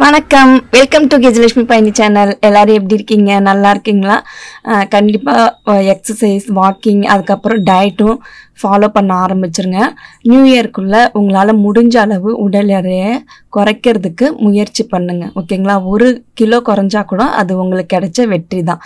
வணக்கம் welcome to Gajalakshmi பயணி channel எல்லோரும் எப்படி இருக்கீங்க நல்லா இருக்கீங்களா கண்டிப்பாக எக்ஸசைஸ் வாக்கிங் அதுக்கப்புறம் டயட்டும் ஃபாலோ பண்ண ஆரம்பிச்சிருங்க நியூ இயர்க்குள்ளே உங்களால் முடிஞ்ச அளவு உடல் எடையை குறைக்கிறதுக்கு முயற்சி பண்ணுங்கள் ஓகேங்களா ஒரு கிலோ குறைஞ்சா கூட அது உங்களுக்கு கிடைச்ச வெற்றி தான்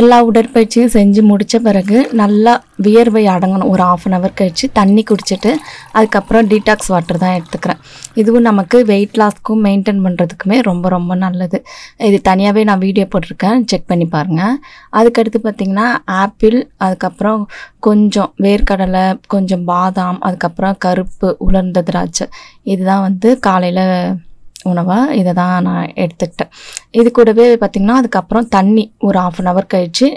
எல்லா உடற்பயிற்சியும் செஞ்சு முடித்த பிறகு நல்லா வியர்வை அடங்கணும் ஒரு ஆஃப் அன் ஹவர் கழித்து தண்ணி குடிச்சிட்டு அதுக்கப்புறம் டீடாக்ஸ் வாட்டர் தான் எடுத்துக்கிறேன் இதுவும் நமக்கு வெயிட் லாஸ்க்கும் மெயின்டைன் பண்ணுறதுக்குமே ரொம்ப ரொம்ப நல்லது இது தனியாகவே நான் வீடியோ போட்டிருக்கேன் செக் பண்ணி பாருங்கள் அதுக்கடுத்து பார்த்திங்கன்னா ஆப்பிள் அதுக்கப்புறம் கொஞ்சம் வேர்க்கடலை கொஞ்சம் பாதாம் அதுக்கப்புறம் கருப்பு உலர்ந்த திராட்சை இதுதான் வந்து காலையில் உணவாக இதை தான் நான் எடுத்துக்கிட்டேன் இது கூடவே பார்த்திங்கன்னா அதுக்கப்புறம் தண்ணி ஒரு ஆஃப் அன் ஹவர் கழித்து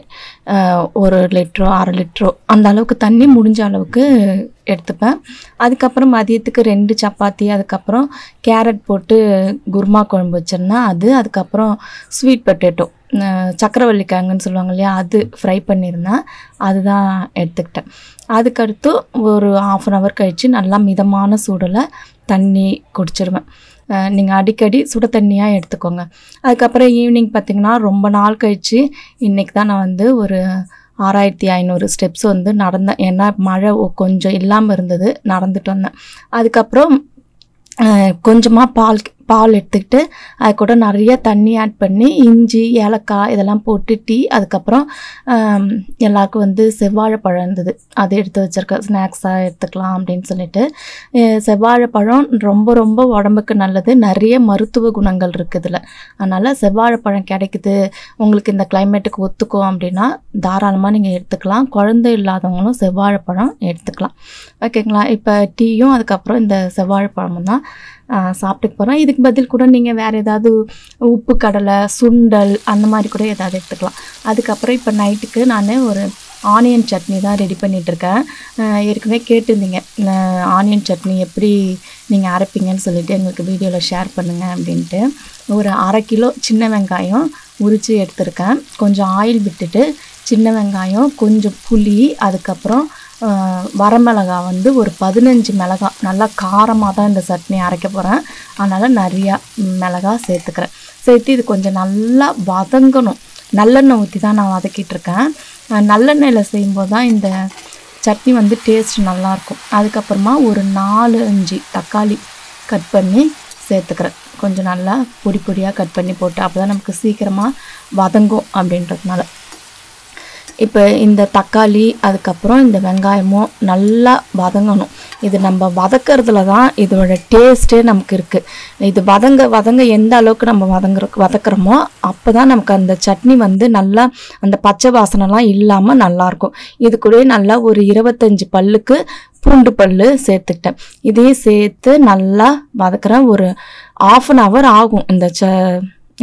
ஒரு லிட்ரோ அரை லிட்ரோ அந்த அளவுக்கு தண்ணி முடிஞ்ச அளவுக்கு எடுத்துப்பேன் அதுக்கப்புறம் மதியத்துக்கு ரெண்டு சப்பாத்தி அதுக்கப்புறம் கேரட் போட்டு குருமா குழம்பு வச்சுருந்தேன் அது அதுக்கப்புறம் ஸ்வீட் பொட்டேட்டோ சக்கரவள்ளி கிழங்குன்னு சொல்லுவாங்க இல்லையா அது ஃப்ரை பண்ணியிருந்தேன் அதுதான் எடுத்துக்கிட்டேன் அதுக்கடுத்து ஒரு ஆஃப் அன் ஹவர் கழித்து நல்லா மிதமான சூடில் தண்ணி குடிச்சிடுவேன் நீங்கள் அடிக்கடி சுட தண்ணியாக எடுத்துக்கோங்க அதுக்கப்புறம் ஈவினிங் பார்த்திங்கன்னா ரொம்ப நாள் கழித்து இன்றைக்கி தான் நான் வந்து ஒரு ஆறாயிரத்தி ஐநூறு ஸ்டெப்ஸ் வந்து நடந்தேன் ஏன்னா மழை கொஞ்சம் இல்லாமல் இருந்தது நடந்துட்டு வந்தேன் அதுக்கப்புறம் கொஞ்சமாக பால் பால் எடுத்துக்கிட்டு அது கூட நிறைய தண்ணி ஆட் பண்ணி இஞ்சி ஏலக்காய் இதெல்லாம் போட்டு டீ அதுக்கப்புறம் எல்லாருக்கும் வந்து செவ்வாழைப்பழம் இருந்தது அதை எடுத்து வச்சுருக்கேன் ஸ்நாக்ஸாக எடுத்துக்கலாம் அப்படின்னு சொல்லிட்டு செவ்வாழைப்பழம் ரொம்ப ரொம்ப உடம்புக்கு நல்லது நிறைய மருத்துவ குணங்கள் இருக்குது இதில் அதனால் செவ்வாழைப்பழம் கிடைக்குது உங்களுக்கு இந்த கிளைமேட்டுக்கு ஒத்துக்கும் அப்படின்னா தாராளமாக நீங்கள் எடுத்துக்கலாம் குழந்தை இல்லாதவங்களும் செவ்வாழைப்பழம் எடுத்துக்கலாம் ஓகேங்களா இப்போ டீயும் அதுக்கப்புறம் இந்த செவ்வாழைப்பழமும் தான் சாப்பிட்டுக்கு போகிறோம் இதுக்கு பதில் கூட நீங்கள் வேறு ஏதாவது உப்பு கடலை சுண்டல் அந்த மாதிரி கூட ஏதாவது எடுத்துக்கலாம் அதுக்கப்புறம் இப்போ நைட்டுக்கு நான் ஒரு ஆனியன் சட்னி தான் ரெடி பண்ணிகிட்ருக்கேன் ஏற்கனவே கேட்டிருந்தீங்க ஆனியன் சட்னி எப்படி நீங்கள் அரைப்பீங்கன்னு சொல்லிவிட்டு எங்களுக்கு வீடியோவில் ஷேர் பண்ணுங்கள் அப்படின்ட்டு ஒரு அரை கிலோ சின்ன வெங்காயம் உரித்து எடுத்திருக்கேன் கொஞ்சம் ஆயில் விட்டுட்டு சின்ன வெங்காயம் கொஞ்சம் புளி அதுக்கப்புறம் வரமிளகாய் வந்து ஒரு பதினஞ்சு மிளகா நல்லா காரமாக தான் இந்த சட்னி அரைக்க போகிறேன் அதனால் நிறையா மிளகா சேர்த்துக்கிறேன் சேர்த்து இது கொஞ்சம் நல்லா வதங்கணும் நல்லெண்ணெய் ஊற்றி தான் நான் வதக்கிட்டுருக்கேன் நல்லெண்ணெயில் செய்யும்போது தான் இந்த சட்னி வந்து டேஸ்ட் நல்லாயிருக்கும் அதுக்கப்புறமா ஒரு நாலு அஞ்சு தக்காளி கட் பண்ணி சேர்த்துக்கிறேன் கொஞ்சம் நல்லா பொடி பொடியாக கட் பண்ணி போட்டு அப்போ தான் நமக்கு சீக்கிரமாக வதங்கும் அப்படின்றதுனால இப்போ இந்த தக்காளி அதுக்கப்புறம் இந்த வெங்காயமும் நல்லா வதங்கணும் இது நம்ம வதக்கிறதுல தான் இதோட டேஸ்ட்டே நமக்கு இருக்குது இது வதங்க வதங்க எந்த அளவுக்கு நம்ம வதங்குற வதக்குறோமோ அப்போ தான் நமக்கு அந்த சட்னி வந்து நல்லா அந்த பச்சை வாசனைலாம் இல்லாமல் நல்லாயிருக்கும் இது கூட நல்லா ஒரு இருபத்தஞ்சி பல்லுக்கு பூண்டு பல் சேர்த்துக்கிட்டேன் இதையும் சேர்த்து நல்லா வதக்குறேன் ஒரு ஆஃப் அன் ஹவர் ஆகும் இந்த ச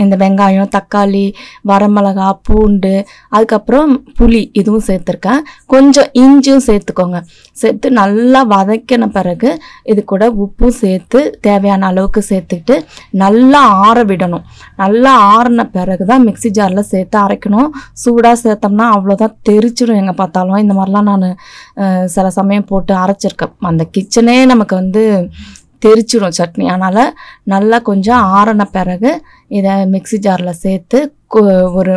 இந்த வெங்காயம் தக்காளி வரமிளகா பூண்டு அதுக்கப்புறம் புளி இதுவும் சேர்த்துருக்கேன் கொஞ்சம் இஞ்சியும் சேர்த்துக்கோங்க சேர்த்து நல்லா வதக்கின பிறகு இது கூட உப்பும் சேர்த்து தேவையான அளவுக்கு சேர்த்துக்கிட்டு நல்லா ஆற விடணும் நல்லா ஆறின பிறகு தான் மிக்சி ஜாரில் சேர்த்து அரைக்கணும் சூடாக சேர்த்தோம்னா அவ்வளோதான் தெரிச்சிடும் எங்கே பார்த்தாலும் இந்த மாதிரிலாம் நான் சில சமயம் போட்டு அரைச்சிருக்கேன் அந்த கிச்சனே நமக்கு வந்து தெரிச்சிடும் சட்னி அதனால் நல்லா கொஞ்சம் ஆறின பிறகு இதை மிக்சி ஜாரில் சேர்த்து ஒரு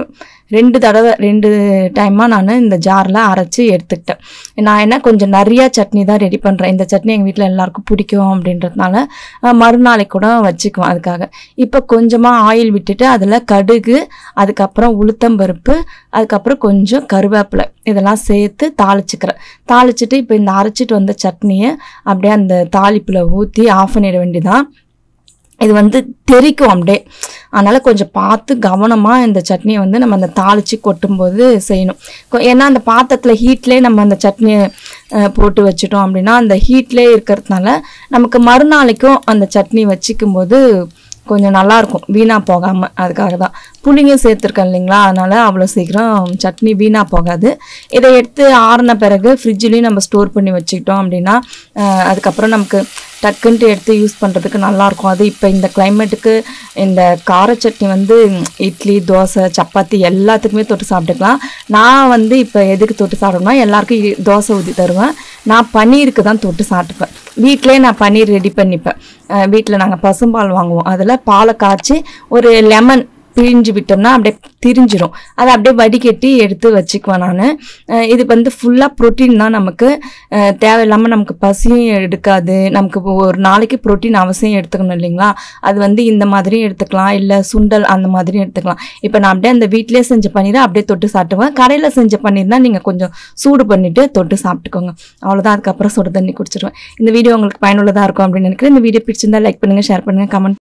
ரெண்டு தடவை ரெண்டு டைமாக நான் இந்த ஜாரில் அரைச்சி எடுத்துக்கிட்டேன் நான் என்ன கொஞ்சம் நிறையா சட்னி தான் ரெடி பண்ணுறேன் இந்த சட்னி எங்கள் வீட்டில் எல்லாருக்கும் பிடிக்கும் அப்படின்றதுனால மறுநாளை கூட வச்சுக்குவோம் அதுக்காக இப்போ கொஞ்சமாக ஆயில் விட்டுட்டு அதில் கடுகு அதுக்கப்புறம் உளுத்தம்பருப்பு அதுக்கப்புறம் கொஞ்சம் கருவேப்பிலை இதெல்லாம் சேர்த்து தாளிச்சுக்கிறேன் தாளிச்சிட்டு இப்போ இந்த அரைச்சிட்டு வந்த சட்னியை அப்படியே அந்த தாளிப்பில் ஊற்றி ஆஃப் பண்ணிட வேண்டியதான் இது வந்து தெரிக்கும் அப்படியே அதனால் கொஞ்சம் பார்த்து கவனமாக இந்த சட்னியை வந்து நம்ம அந்த தாளித்து கொட்டும்போது செய்யணும் ஏன்னா அந்த பாத்திரத்தில் ஹீட்லேயே நம்ம அந்த சட்னியை போட்டு வச்சுட்டோம் அப்படின்னா அந்த ஹீட்லேயே இருக்கிறதுனால நமக்கு மறுநாளைக்கும் அந்த சட்னி வச்சுக்கும் போது கொஞ்சம் நல்லாயிருக்கும் வீணாக போகாமல் அதுக்காக தான் புளிங்க சேர்த்துருக்கேன் இல்லைங்களா அதனால் அவ்வளோ சீக்கிரம் சட்னி வீணாக போகாது இதை எடுத்து ஆறின பிறகு ஃப்ரிட்ஜ்லேயும் நம்ம ஸ்டோர் பண்ணி வச்சுக்கிட்டோம் அப்படின்னா அதுக்கப்புறம் நமக்கு டக்குன்ட்டு எடுத்து யூஸ் பண்ணுறதுக்கு நல்லாயிருக்கும் அது இப்போ இந்த கிளைமேட்டுக்கு இந்த கார சட்னி வந்து இட்லி தோசை சப்பாத்தி எல்லாத்துக்குமே தொட்டு சாப்பிட்டுக்கலாம் நான் வந்து இப்போ எதுக்கு தொட்டு சாப்பிடணும்னா எல்லாருக்கும் தோசை ஊற்றி தருவேன் நான் பன்னீருக்கு தான் தொட்டு சாப்பிட்டுப்பேன் வீட்டிலே நான் பன்னீர் ரெடி பண்ணிப்பேன் வீட்டில் நாங்கள் பசும்பால் வாங்குவோம் அதில் பாலை காய்ச்சி ஒரு லெமன் பிழிஞ்சு விட்டோம்னா அப்படியே திரிஞ்சிடும் அதை அப்படியே வடிகட்டி எடுத்து வச்சுக்குவேன் நான் இது வந்து ஃபுல்லாக ப்ரோட்டீன் தான் நமக்கு தேவையில்லாமல் நமக்கு பசியும் எடுக்காது நமக்கு ஒரு நாளைக்கு ப்ரோட்டீன் அவசியம் எடுத்துக்கணும் இல்லைங்களா அது வந்து இந்த மாதிரியும் எடுத்துக்கலாம் இல்லை சுண்டல் அந்த மாதிரியும் எடுத்துக்கலாம் இப்போ நான் அப்படியே அந்த வீட்டிலே செஞ்ச பன்னீரை அப்படியே தொட்டு சாப்பிட்டுவேன் கடையில் செஞ்ச பன்னீர் தான் நீங்கள் கொஞ்சம் சூடு பண்ணிவிட்டு தொட்டு சாப்பிட்டுக்கோங்க அவ்வளோதான் அதுக்கப்புறம் சுடு தண்ணி குடிச்சிருவேன் இந்த வீடியோ உங்களுக்கு பயனுள்ளதாக இருக்கும் அப்படின்னு நினைக்கிறேன் இந்த வீடியோ பிடிச்சிருந்தா லைக் பண்ணுங்கள் ஷேர் பண்ணுங்கள் கமெண்ட்